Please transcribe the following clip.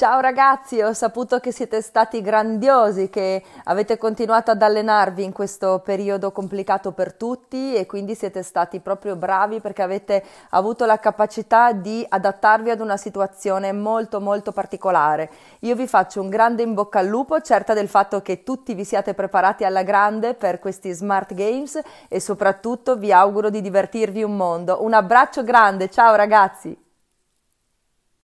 Ciao ragazzi, ho saputo che siete stati grandiosi, che avete continuato ad allenarvi in questo periodo complicato per tutti e quindi siete stati proprio bravi perché avete avuto la capacità di adattarvi ad una situazione molto molto particolare. Io vi faccio un grande in bocca al lupo, certa del fatto che tutti vi siate preparati alla grande per questi Smart Games e soprattutto vi auguro di divertirvi un mondo. Un abbraccio grande, ciao ragazzi!